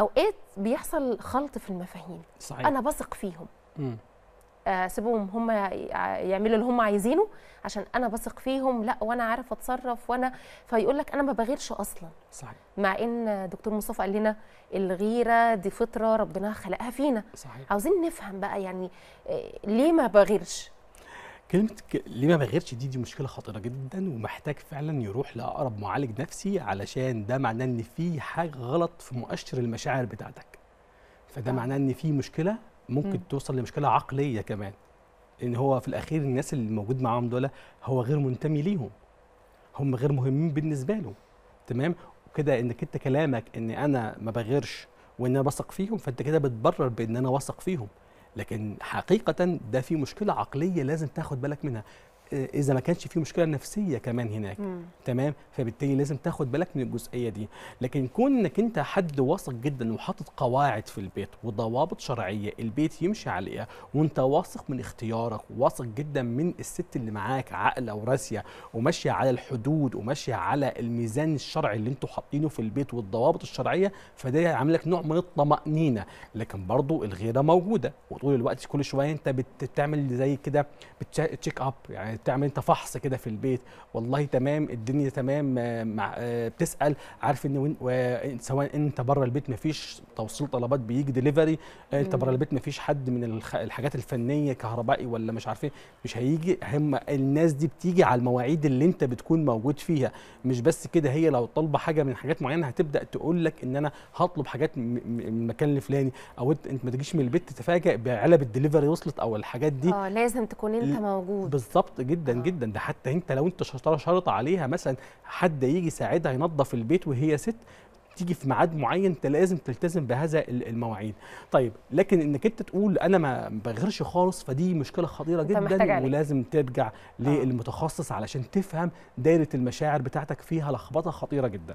اوقات بيحصل خلط في المفاهيم صحيح. انا بثق فيهم م. آه، سيبهم هم يعملوا اللي هم عايزينه عشان انا بثق فيهم لا وانا عارف اتصرف وانا فيقول لك انا ما بغيرش اصلا صحيح مع ان دكتور مصطفى قال لنا الغيره دي فطره ربنا خلقها فينا صحيح عاوزين نفهم بقى يعني آه، ليه ما بغيرش كلمة ليه ما بغيرش دي دي مشكلة خطيرة جدا ومحتاج فعلا يروح لأقرب معالج نفسي علشان ده معناه إن في حاجة غلط في مؤشر المشاعر بتاعتك. فده معناه إن في مشكلة ممكن م. توصل لمشكلة عقلية كمان. إن هو في الأخير الناس اللي موجود معاهم دول هو غير منتمي ليهم. هم غير مهمين بالنسبة له. تمام؟ وكده إنك أنت كلامك إن أنا ما بغيرش وإن أنا بثق فيهم فأنت كده بتبرر بإن أنا واثق فيهم. لكن حقيقة ده في مشكلة عقلية لازم تاخد بالك منها آه، اذا ما كانش في مشكله نفسيه كمان هناك مم. تمام فبالتالي لازم تاخد بالك من الجزئيه دي لكن كون انك انت حد واثق جدا وحاطط قواعد في البيت وضوابط شرعيه البيت يمشي عليها وانت واثق من اختيارك واثق جدا من الست اللي معاك عاقله وراسيه وماشيه على الحدود وماشيه على الميزان الشرعي اللي انتوا حاطينه في البيت والضوابط الشرعيه فده هيعمل لك نوع من الطمانينه لكن برضو الغيره موجوده وطول الوقت كل شويه انت بتعمل زي كده تشيك اب يعني بتعمل انت فحص كده في البيت والله تمام الدنيا تمام مع آه، بتسال عارف ان وين سواء انت بره البيت مفيش توصيل طلبات بيجي ديليفري انت بره البيت مفيش حد من الحاجات الفنيه كهربائي ولا مش عارفين ايه، مش هيجي هم الناس دي بتيجي على المواعيد اللي انت بتكون موجود فيها مش بس كده هي لو طالبه حاجه من حاجات معينه هتبدا تقول لك ان انا هطلب حاجات من المكان الفلاني او انت ما تجيش من البيت تتفاجئ بعلب الدليفري وصلت او الحاجات دي اه لازم تكون انت موجود بالظبط جدا آه. جدا ده حتى انت لو انت شرط عليها مثلا حد يجي يساعدها ينظف البيت وهي ست تيجي في ميعاد معين انت لازم تلتزم بهذا المواعيد طيب لكن انك انت تقول انا ما بغيرش خالص فدي مشكله خطيره جدا ولازم ترجع آه. للمتخصص علشان تفهم دايره المشاعر بتاعتك فيها لخبطه خطيره جدا